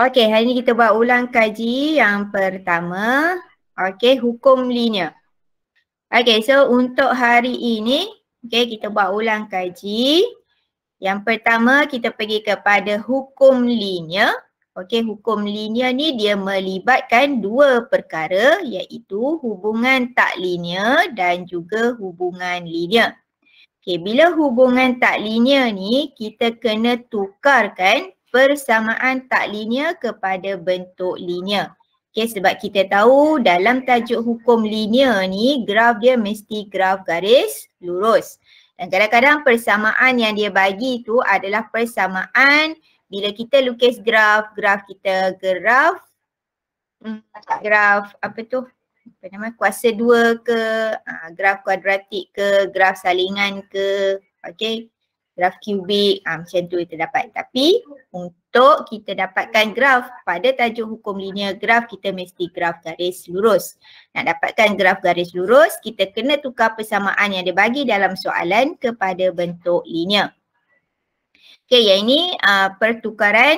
Okey, hari ni kita buat ulang kaji yang pertama. Okey, hukum linear. Okey, so untuk hari ini, okey, kita buat ulang kaji. Yang pertama, kita pergi kepada hukum linear. Okey, hukum linear ni dia melibatkan dua perkara iaitu hubungan tak linear dan juga hubungan linear. Okey, bila hubungan tak linear ni kita kena tukarkan persamaan tak linear kepada bentuk linear. Okey sebab kita tahu dalam tajuk hukum linear ni graf dia mesti graf garis lurus. Dan kadang-kadang persamaan yang dia bagi tu adalah persamaan bila kita lukis graf, graf kita graf hmm, graf apa tu? Apa nama kuasa dua ke, ah, graf kuadratik ke, graf salingan ke. Okey, GraphQB uh, ah, macam tu kita dapat. Tapi untuk kita dapatkan graf pada tajuk hukum linear graf kita mesti graf garis lurus. Nak dapatkan graf garis lurus kita kena tukar persamaan yang dia bagi dalam soalan kepada bentuk linear. Okey yang ini uh, pertukaran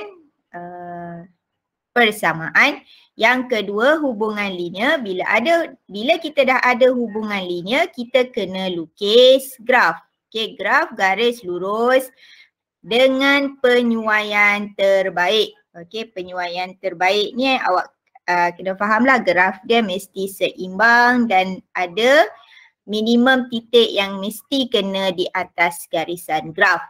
uh, persamaan. Yang kedua hubungan linear bila ada bila kita dah ada hubungan linear kita kena lukis graf okey graf garis lurus dengan penyuaian terbaik okey penyuaian terbaik ni awak uh, kena fahamlah graf dia mesti seimbang dan ada minimum titik yang mesti kena di atas garisan graf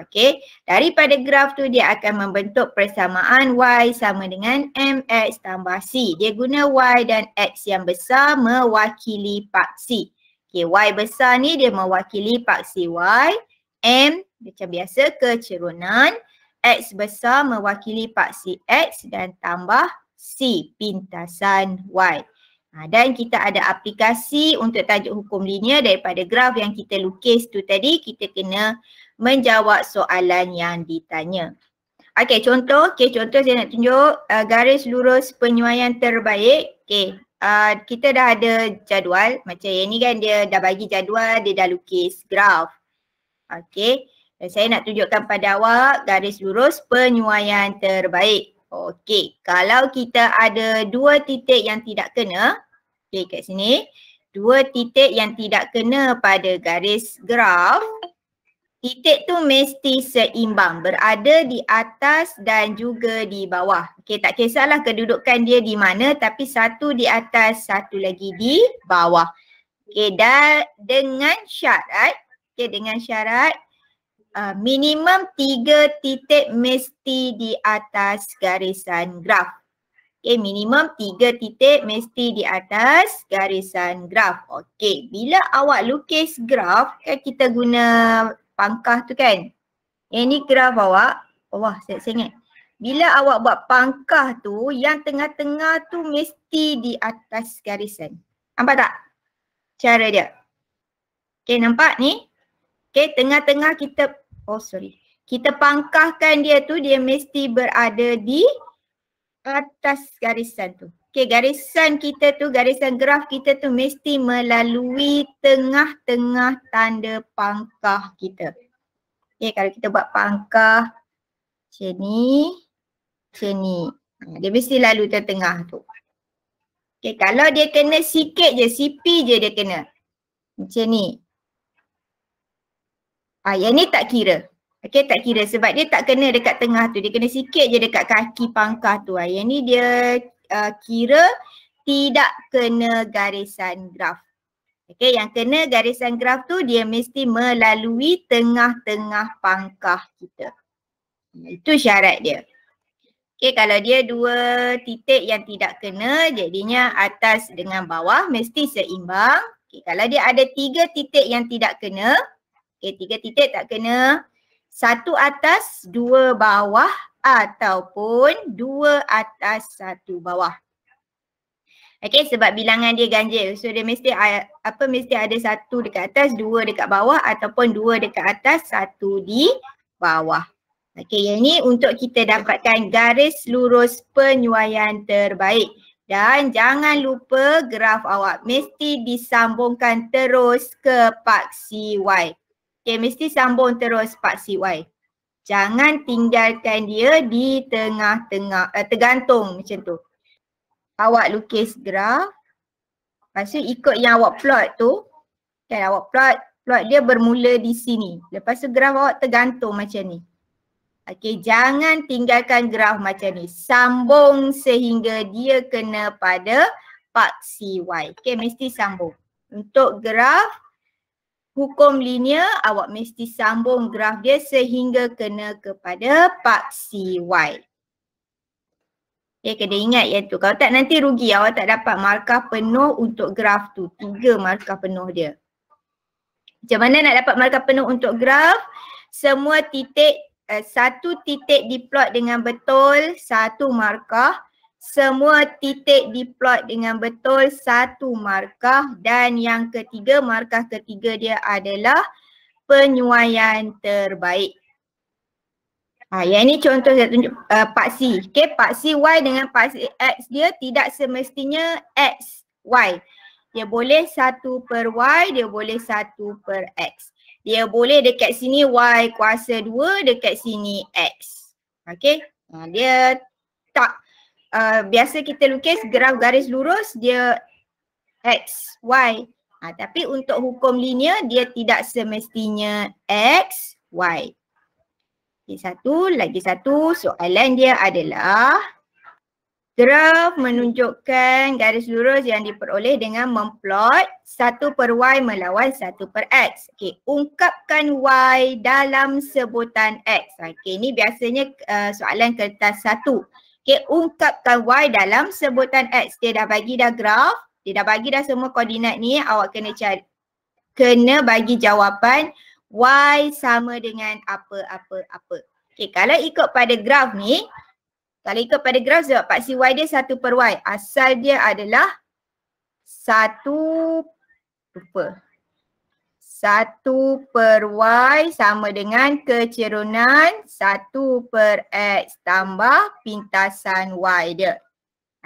okey daripada graf tu dia akan membentuk persamaan y sama dengan mx tambah c dia guna y dan x yang besar mewakili paksi Okey, Y besar ni dia mewakili paksi Y. M macam biasa kecerunan. X besar mewakili paksi X dan tambah C pintasan Y. Ha, dan kita ada aplikasi untuk tajuk hukum linear daripada graf yang kita lukis tu tadi. Kita kena menjawab soalan yang ditanya. Okey contoh, okey contoh saya nak tunjuk uh, garis lurus penyuaian terbaik. Okey Ah, kita dah ada jadual macam yang ni kan dia dah bagi jadual dia dah lukis graf. Okey. Dan saya nak tunjukkan pada awak garis lurus penyuaian terbaik. Okey, kalau kita ada dua titik yang tidak kena, okey kat sini, dua titik yang tidak kena pada garis graf, titik tu mesti seimbang berada di atas dan juga di bawah. Okey tak kisahlah kedudukan dia di mana tapi satu di atas satu lagi di bawah. Okey dan dengan syarat okey dengan syarat uh, minimum tiga titik mesti di atas garisan graf. Okey minimum tiga titik mesti di atas garisan graf. Okey bila awak lukis graf kan kita guna pangkah tu kan. Yang ni graf awak. Wah, saya sengit. Bila awak buat pangkah tu, yang tengah-tengah tu mesti di atas garisan. Nampak tak? Cara dia. Okay, nampak ni? Okay, tengah-tengah kita, oh sorry. Kita pangkahkan dia tu, dia mesti berada di atas garisan tu. Okey, garisan kita tu, garisan graf kita tu mesti melalui tengah-tengah tanda pangkah kita. Okey, kalau kita buat pangkah macam ni, macam ni. Ha, dia mesti lalu tengah-tengah tu. Okey, kalau dia kena sikit je, CP je dia kena. Macam ni. Ah, yang ni tak kira. Okey tak kira sebab dia tak kena dekat tengah tu. Dia kena sikit je dekat kaki pangkah tu. Ah, yang ni dia uh, kira tidak kena garisan graf. Okey yang kena garisan graf tu dia mesti melalui tengah-tengah pangkah kita. Itu syarat dia. Okey kalau dia dua titik yang tidak kena jadinya atas dengan bawah mesti seimbang. Okey kalau dia ada tiga titik yang tidak kena, okey tiga titik tak kena, satu atas, dua bawah, ataupun dua atas satu bawah. Okey sebab bilangan dia ganjil. So dia mesti apa mesti ada satu dekat atas, dua dekat bawah ataupun dua dekat atas, satu di bawah. Okey yang ni untuk kita dapatkan garis lurus penyuaian terbaik. Dan jangan lupa graf awak mesti disambungkan terus ke paksi Y. Okey mesti sambung terus paksi Y. Jangan tinggalkan dia di tengah-tengah, uh, tergantung macam tu. Awak lukis graf. Lepas tu ikut yang awak plot tu. Kan awak plot, plot dia bermula di sini. Lepas tu graf awak tergantung macam ni. Okay, jangan tinggalkan graf macam ni. Sambung sehingga dia kena pada paksi Y. Okay, mesti sambung. Untuk graf hukum linear awak mesti sambung graf dia sehingga kena kepada paksi Y. Okay, ya, kena ingat yang tu. Kalau tak nanti rugi awak tak dapat markah penuh untuk graf tu. Tiga markah penuh dia. Macam mana nak dapat markah penuh untuk graf? Semua titik, uh, satu titik diplot dengan betul, satu markah semua titik diplot dengan betul satu markah dan yang ketiga markah ketiga dia adalah penyuaian terbaik. Ha, yang ini contoh saya tunjuk uh, part Okay, part C Y dengan part C X dia tidak semestinya X, Y. Dia boleh satu per Y, dia boleh satu per X. Dia boleh dekat sini Y kuasa dua, dekat sini X. Okay, ha, dia tak uh, biasa kita lukis graf garis lurus dia x, y. Ha, tapi untuk hukum linear dia tidak semestinya x, y. Okay, satu, lagi satu soalan dia adalah graf menunjukkan garis lurus yang diperoleh dengan memplot 1 per y melawan 1 per x. Okey, ungkapkan y dalam sebutan x. Okey, ni biasanya uh, soalan kertas 1. Okay, ungkapkan Y dalam sebutan X. Dia dah bagi dah graf, dia dah bagi dah semua koordinat ni, awak kena cari, kena bagi jawapan Y sama dengan apa, apa, apa. Okay, kalau ikut pada graf ni, kalau ikut pada graf sebab paksi Y dia satu per Y. Asal dia adalah satu, lupa, 1 per Y sama dengan kecerunan 1 per X tambah pintasan Y dia.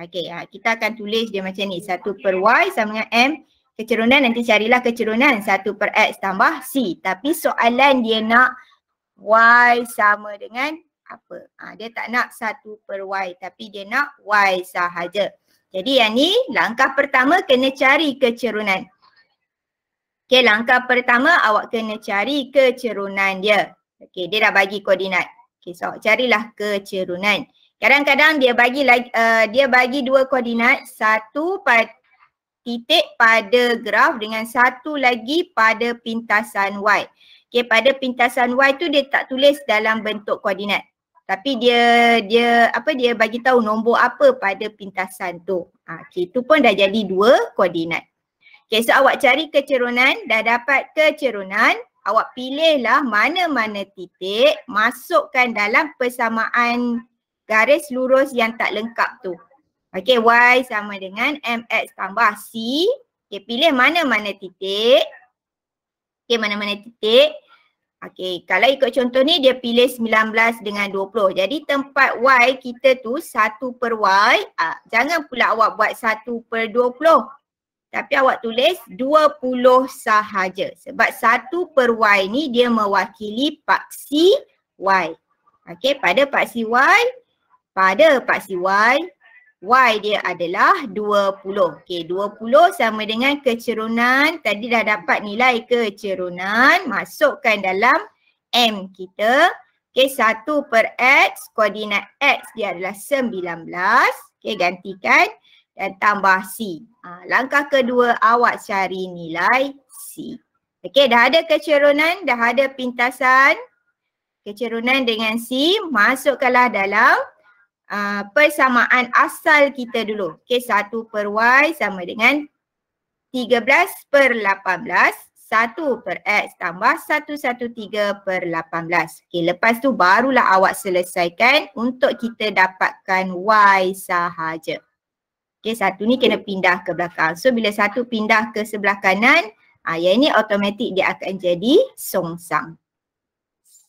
Okey, ha, kita akan tulis dia macam ni. 1 per Y sama dengan M kecerunan nanti carilah kecerunan 1 per X tambah C. Tapi soalan dia nak Y sama dengan apa? Ha, dia tak nak 1 per Y tapi dia nak Y sahaja. Jadi yang ni langkah pertama kena cari kecerunan. Okay, langkah pertama awak kena cari kecerunan dia. Okey, dia dah bagi koordinat. Okey, so carilah kecerunan. Kadang-kadang dia bagi uh, dia bagi dua koordinat, satu pada titik pada graf dengan satu lagi pada pintasan Y. Okey, pada pintasan Y tu dia tak tulis dalam bentuk koordinat. Tapi dia dia apa dia bagi tahu nombor apa pada pintasan tu. Ha, ah, okay, itu pun dah jadi dua koordinat. Okay, so awak cari kecerunan, dah dapat kecerunan, awak pilihlah mana-mana titik masukkan dalam persamaan garis lurus yang tak lengkap tu. Okay, Y sama dengan MX tambah C. Okay, pilih mana-mana titik. Okay, mana-mana titik. Okay, kalau ikut contoh ni dia pilih 19 dengan 20. Jadi tempat Y kita tu 1 per Y. Ah, jangan pula awak buat 1 per 20. Tapi awak tulis 20 sahaja. Sebab satu per Y ni dia mewakili paksi Y. Okey pada paksi Y, pada paksi Y, Y dia adalah 20. Okey 20 sama dengan kecerunan. Tadi dah dapat nilai kecerunan. Masukkan dalam M kita. Okey satu per X, koordinat X dia adalah 19. Okey gantikan dan tambah C. Ha, langkah kedua awak cari nilai C. Okey dah ada kecerunan, dah ada pintasan. Kecerunan dengan C masukkanlah dalam uh, persamaan asal kita dulu. Okey 1 per Y sama dengan 13 per 18. 1 per X tambah 113 per 18. Okey lepas tu barulah awak selesaikan untuk kita dapatkan Y sahaja. Okey satu ni kena pindah ke belakang. So bila satu pindah ke sebelah kanan, ah yang ini automatik dia akan jadi songsang.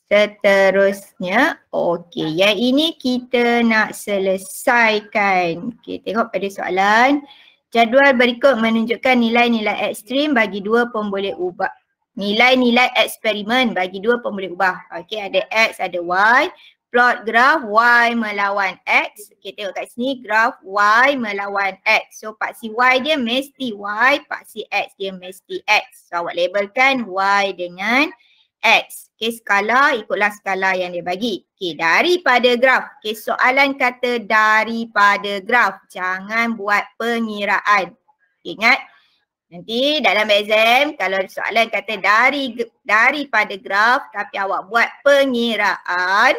Seterusnya, okay, yang ini kita nak selesaikan. Okey tengok pada soalan. Jadual berikut menunjukkan nilai-nilai ekstrim bagi dua pemboleh ubah nilai-nilai eksperimen bagi dua pemboleh ubah. Okey ada X ada Y plot graf y melawan x. Okay, tengok kat sini graf y melawan x. So paksi y dia mesti y, paksi x dia mesti x. So awak labelkan y dengan x. Okay, skala ikutlah skala yang dia bagi. Okay, daripada graf. Okay, soalan kata daripada graf. Jangan buat pengiraan. Okay, ingat. Nanti dalam exam kalau soalan kata dari daripada graf tapi awak buat pengiraan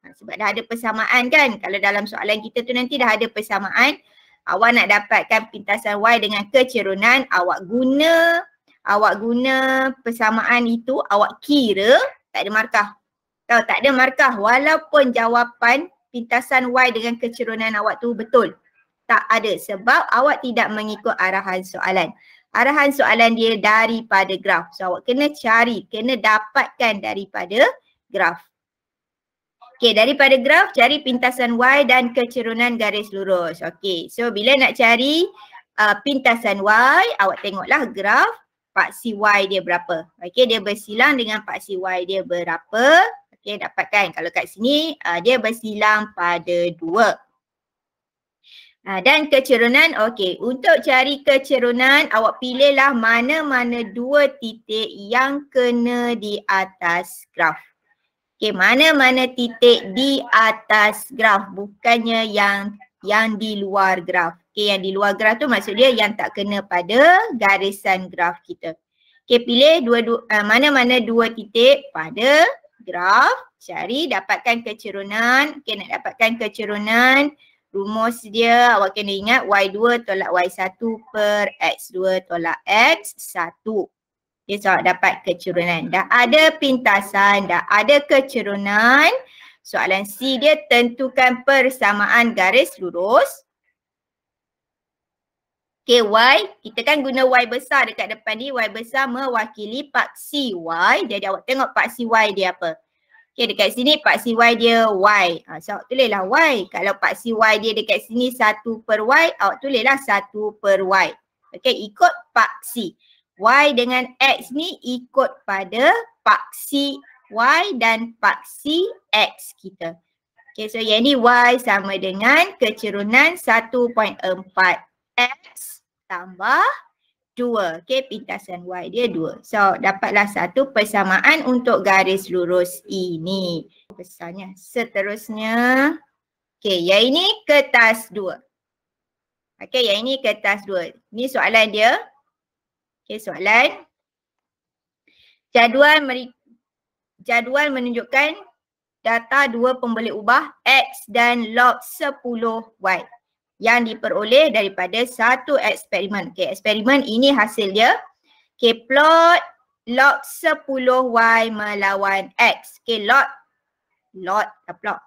Ha, sebab dah ada persamaan kan kalau dalam soalan kita tu nanti dah ada persamaan awak nak dapatkan pintasan Y dengan kecerunan awak guna awak guna persamaan itu awak kira tak ada markah kalau tak ada markah walaupun jawapan pintasan Y dengan kecerunan awak tu betul tak ada sebab awak tidak mengikut arahan soalan arahan soalan dia daripada graf so awak kena cari kena dapatkan daripada graf Okey, daripada graf cari pintasan Y dan kecerunan garis lurus. Okey, so bila nak cari uh, pintasan Y, awak tengoklah graf paksi Y dia berapa. Okey, dia bersilang dengan paksi Y dia berapa. Okey, dapatkan kalau kat sini uh, dia bersilang pada dua. Uh, dan kecerunan, okey. Untuk cari kecerunan, awak pilihlah mana-mana dua titik yang kena di atas graf. Okey, mana-mana titik di atas graf bukannya yang yang di luar graf. Okey, yang di luar graf tu maksud dia yang tak kena pada garisan graf kita. Okey, pilih mana-mana dua, dua, uh, dua titik pada graf. Cari dapatkan kecerunan. Okey, nak dapatkan kecerunan rumus dia awak kena ingat Y2 tolak Y1 per X2 tolak X1 awak dapat kecerunan. Dah ada pintasan, dah ada kecerunan. Soalan C dia tentukan persamaan garis lurus. Okay, Y. Kita kan guna Y besar dekat depan ni. Y besar mewakili paksi Y. Jadi awak tengok paksi Y dia apa. Okay, dekat sini paksi Y dia Y. Ha, so awak tulislah Y. Kalau paksi Y dia dekat sini 1 per Y, awak tulislah 1 per Y. Okay, ikut paksi. Y dengan X ni ikut pada paksi Y dan paksi X kita. Okay, so yang ni Y sama dengan kecerunan 1.4 X tambah 2. Okay, pintasan Y dia 2. So, dapatlah satu persamaan untuk garis lurus ini. Besarnya. Seterusnya, okay, yang ini kertas 2. Okay, yang ini kertas 2. Ni soalan dia, Okey soalan. Jadual meri, jadual menunjukkan data dua pembeli ubah X dan log 10Y yang diperoleh daripada satu eksperimen. Okey eksperimen ini hasil dia. Okey plot log 10Y melawan X. Okey log log plot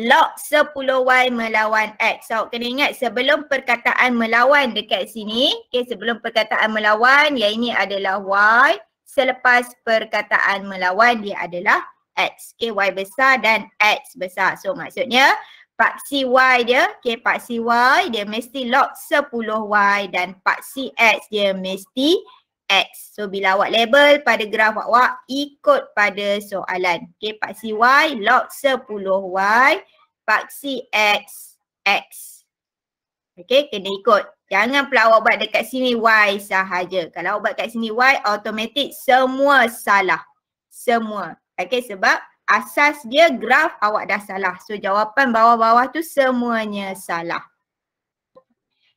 log 10y melawan x. So kena ingat sebelum perkataan melawan dekat sini, okay, sebelum perkataan melawan yang ini adalah y, selepas perkataan melawan dia adalah x. Okay, y besar dan x besar. So maksudnya paksi y dia, okay, paksi y dia mesti log 10y dan paksi x dia mesti X. So bila awak label pada graf awak ikut pada soalan. Okay paksi Y log 10Y paksi X X. Okay kena ikut. Jangan pula awak buat dekat sini Y sahaja. Kalau awak buat kat sini Y automatik semua salah. Semua. Okay sebab asas dia graf awak dah salah. So jawapan bawah-bawah tu semuanya salah.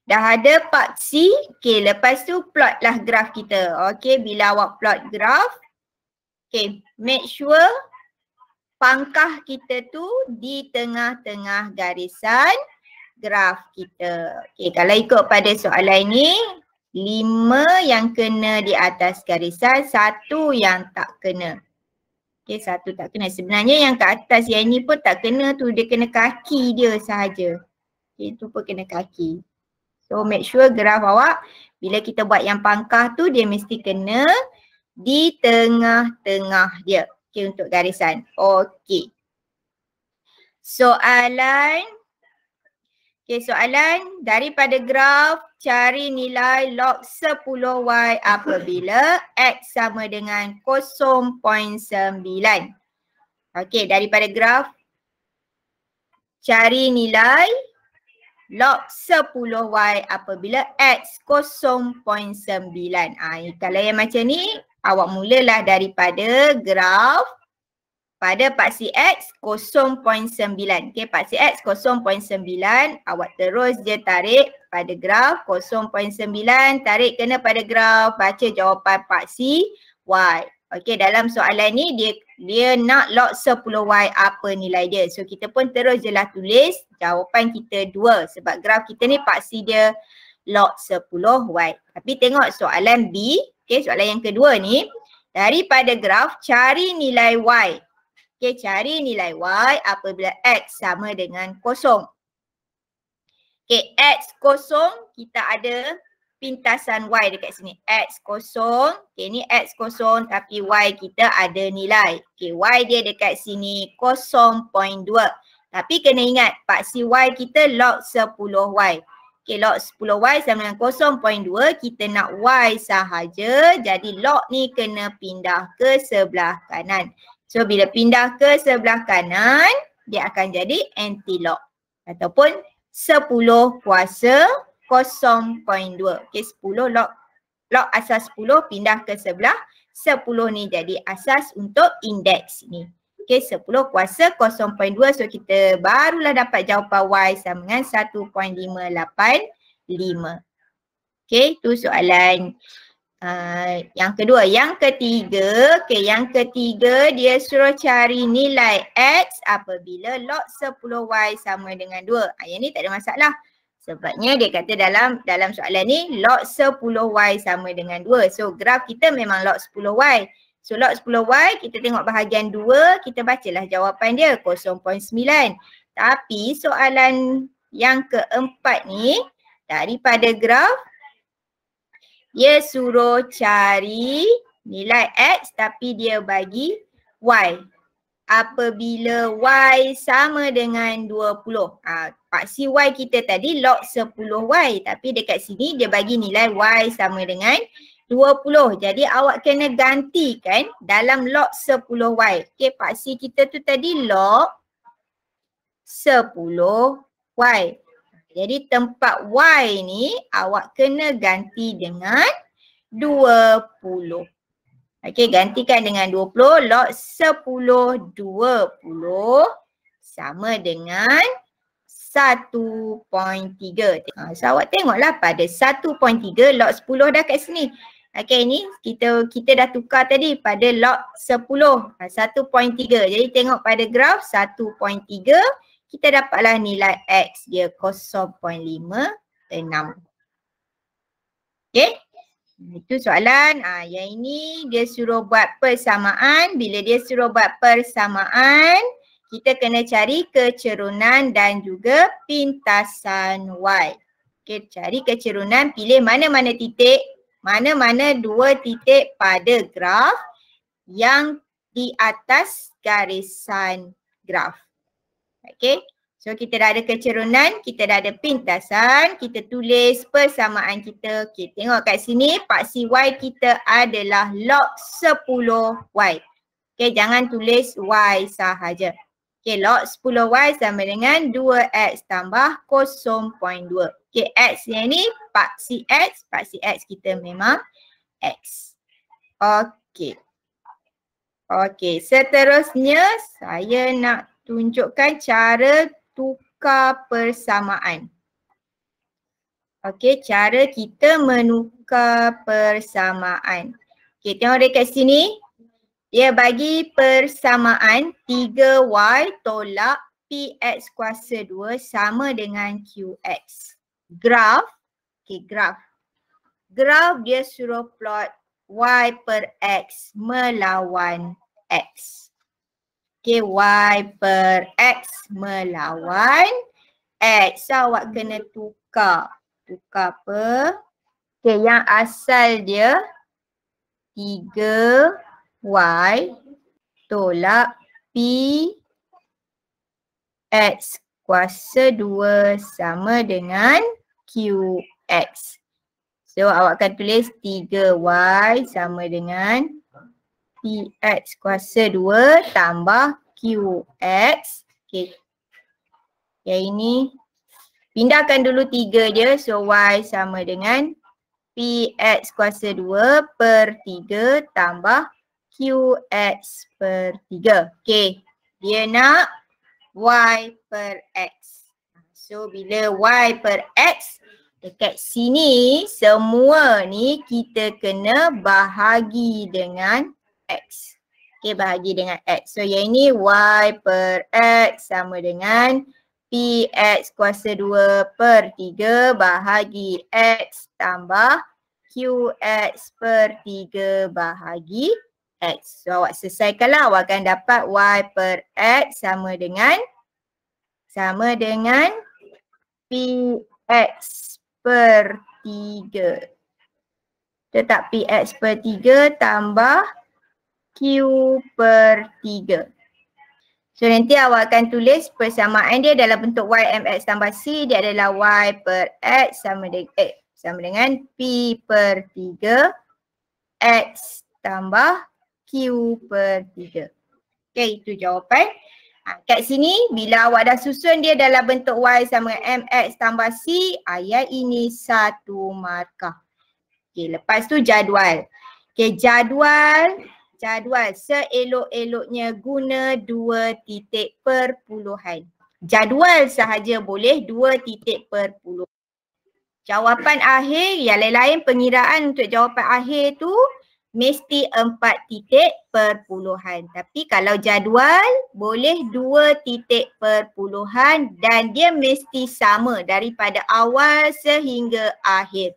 Dah ada part C. Okay, lepas tu plot lah graf kita. Okay, bila awak plot graf. Okay, make sure pangkah kita tu di tengah-tengah garisan graf kita. Okay, kalau ikut pada soalan ini, lima yang kena di atas garisan, satu yang tak kena. Okay, satu tak kena. Sebenarnya yang kat atas yang ni pun tak kena tu. Dia kena kaki dia sahaja. Okay, tu pun kena kaki. So make sure graf awak bila kita buat yang pangkah tu dia mesti kena di tengah-tengah dia. Okay untuk garisan. Okay. Soalan Okay soalan daripada graf cari nilai log 10y apabila x sama dengan 0.9. Okey daripada graf cari nilai log 10y apabila x 0.9. Ha, ah, kalau yang macam ni, awak mulalah daripada graf pada paksi x 0.9. Okey, paksi x 0.9, awak terus je tarik pada graf 0.9, tarik kena pada graf, baca jawapan paksi y. Okey, dalam soalan ni dia dia nak log 10 Y apa nilai dia. So kita pun terus je lah tulis jawapan kita 2 sebab graf kita ni paksi dia log 10 Y. Tapi tengok soalan B, okay, soalan yang kedua ni daripada graf cari nilai Y. Okay, cari nilai Y apabila X sama dengan kosong. Okay, X kosong kita ada pintasan y dekat sini. X kosong, okay, ni x kosong tapi y kita ada nilai. Okay, y dia dekat sini 0.2. Tapi kena ingat paksi y kita log 10y. Okay, log 10y sama dengan 0.2. Kita nak y sahaja jadi log ni kena pindah ke sebelah kanan. So bila pindah ke sebelah kanan, dia akan jadi anti-log ataupun 10 kuasa 0.2. Okey 10 log log asas 10 pindah ke sebelah 10 ni jadi asas untuk indeks ni. Okey 10 kuasa 0.2 so kita barulah dapat jawapan y sama dengan 1.585. Okey tu soalan uh, yang kedua. Yang ketiga, okey yang ketiga dia suruh cari nilai x apabila log 10y sama dengan 2. Ha, yang ni tak ada masalah. Sebabnya dia kata dalam dalam soalan ni log 10y sama dengan 2. So graf kita memang log 10y. So log 10y kita tengok bahagian 2 kita bacalah jawapan dia 0.9. Tapi soalan yang keempat ni daripada graf dia suruh cari nilai x tapi dia bagi y apabila y sama dengan 20. Ha, paksi y kita tadi log 10y tapi dekat sini dia bagi nilai y sama dengan 20. Jadi awak kena gantikan dalam log 10y. Okey paksi kita tu tadi log 10y. Jadi tempat y ni awak kena ganti dengan 20. Okay, gantikan dengan 20 log 10 20 sama dengan 1.3. Ha, so awak tengoklah pada 1.3 log 10 dah kat sini. Okey, ni kita kita dah tukar tadi pada log 10 1.3. Jadi tengok pada graf 1.3 kita dapatlah nilai x dia 0.56. Okay. Hmm, itu soalan ha, yang ini dia suruh buat persamaan. Bila dia suruh buat persamaan, kita kena cari kecerunan dan juga pintasan Y. Okay, cari kecerunan, pilih mana-mana titik, mana-mana dua titik pada graf yang di atas garisan graf. okey So kita dah ada kecerunan, kita dah ada pintasan, kita tulis persamaan kita. Okey, tengok kat sini paksi Y kita adalah log 10Y. Okey, jangan tulis Y sahaja. Okey, log 10Y sama dengan 2X tambah 0.2. Okey, X yang ni paksi X, paksi X kita memang X. Okey. Okey, seterusnya saya nak tunjukkan cara tukar persamaan. Okey, cara kita menukar persamaan. Okey, tengok dekat sini. Dia bagi persamaan 3y tolak px kuasa 2 sama dengan qx. Graf, okey graf. Graf dia suruh plot y per x melawan x. Okay, Y per X melawan X. So, awak kena tukar. Tukar apa? Okay, yang asal dia 3Y tolak P X kuasa 2 sama dengan q x. So, awak akan tulis 3Y sama dengan px kuasa 2 tambah qx. Okay. Yang ini pindahkan dulu 3 dia. So y sama dengan px kuasa 2 per 3 tambah qx per 3. Okay. Dia nak y per x. So bila y per x dekat sini semua ni kita kena bahagi dengan X. Okay, bahagi dengan X. So yang ini Y per X sama dengan PX kuasa 2 per 3 bahagi X tambah QX per 3 bahagi X. So awak selesaikanlah. Awak akan dapat Y per X sama dengan sama dengan PX per 3. Tetap PX per 3 tambah Q per 3. So nanti awak akan tulis persamaan dia dalam bentuk y YMX tambah C dia adalah Y per X sama dengan eh, sama dengan P per 3 X tambah Q per 3. Okay itu jawapan. Ha, kat sini bila awak dah susun dia dalam bentuk Y sama dengan MX tambah C ayat ini satu markah. Okay lepas tu jadual. Okay jadual jadual seelok-eloknya guna dua titik perpuluhan. Jadual sahaja boleh dua titik perpuluhan. Jawapan akhir yang lain-lain pengiraan untuk jawapan akhir tu mesti empat titik perpuluhan. Tapi kalau jadual boleh dua titik perpuluhan dan dia mesti sama daripada awal sehingga akhir.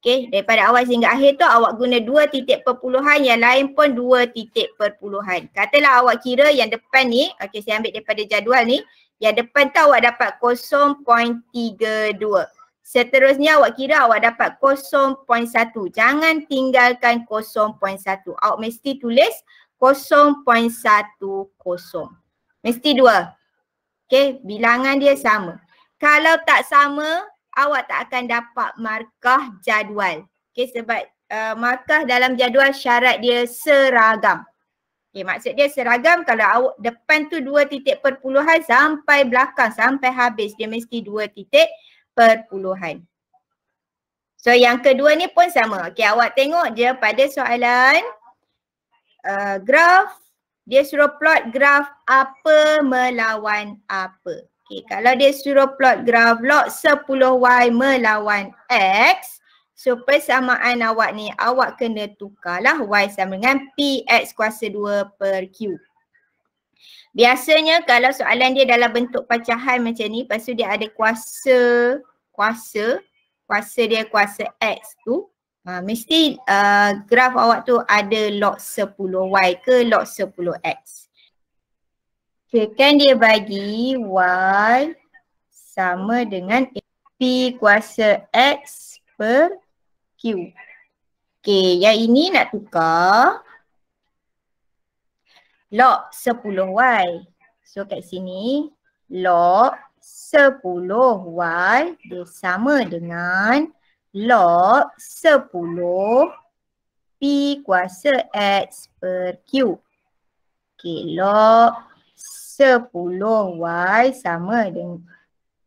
Okay, daripada awal sehingga akhir tu awak guna dua titik perpuluhan, yang lain pun dua titik perpuluhan. Katalah awak kira yang depan ni, okey saya ambil daripada jadual ni, yang depan tu awak dapat 0.32. Seterusnya awak kira awak dapat 0.1. Jangan tinggalkan 0.1. Awak mesti tulis 0.10. Mesti dua. okey bilangan dia sama. Kalau tak sama, awak tak akan dapat markah jadual. Okay sebab uh, markah dalam jadual syarat dia seragam. Okay maksud dia seragam kalau awak depan tu dua titik perpuluhan sampai belakang sampai habis dia mesti dua titik perpuluhan. So yang kedua ni pun sama. Okay awak tengok je pada soalan uh, graf dia suruh plot graf apa melawan apa. Okay, kalau dia suruh plot graf log 10y melawan x, so persamaan awak ni awak kena tukarlah y sama dengan px kuasa 2 per q. Biasanya kalau soalan dia dalam bentuk pecahan macam ni, lepas dia ada kuasa, kuasa, kuasa dia kuasa x tu, ha, mesti uh, graf awak tu ada log 10y ke log 10x. Okay, kan dia bagi y sama dengan p kuasa x per q. Okay, yang ini nak tukar log 10y. So kat sini log 10y dia sama dengan log 10 p kuasa x per q. Okay, log 10 Sepuluh Y sama dengan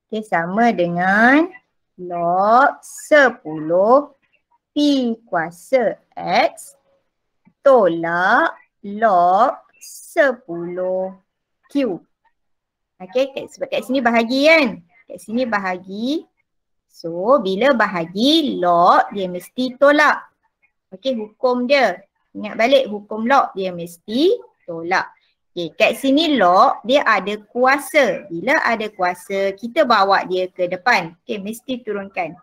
okay, sama dengan log sepuluh P kuasa X tolak log sepuluh Q. Okay, kat, sebab kat sini bahagi kan? Kat sini bahagi. So, bila bahagi log dia mesti tolak. Okay, hukum dia. Ingat balik hukum log dia mesti tolak. Okey, kat sini log dia ada kuasa. Bila ada kuasa, kita bawa dia ke depan. Okey, mesti turunkan.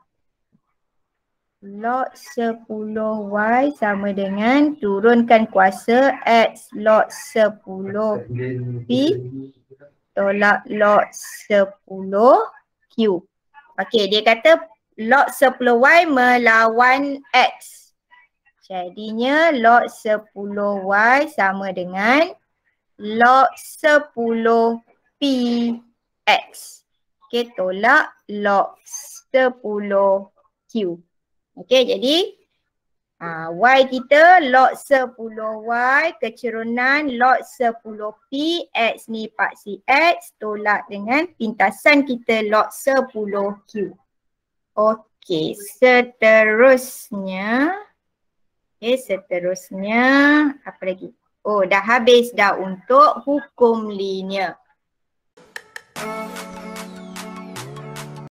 Log 10y sama dengan turunkan kuasa x log 10p tolak log 10q. Okey, dia kata log 10y melawan x. Jadinya log 10y sama dengan 10 log 10 px. Okey, tolak log 10 q. Okey, jadi uh, y kita log 10 y kecerunan log 10 px ni paksi x tolak dengan pintasan kita log 10 q. Okey, seterusnya Okey, seterusnya apa lagi? Oh dah habis dah untuk hukum linear.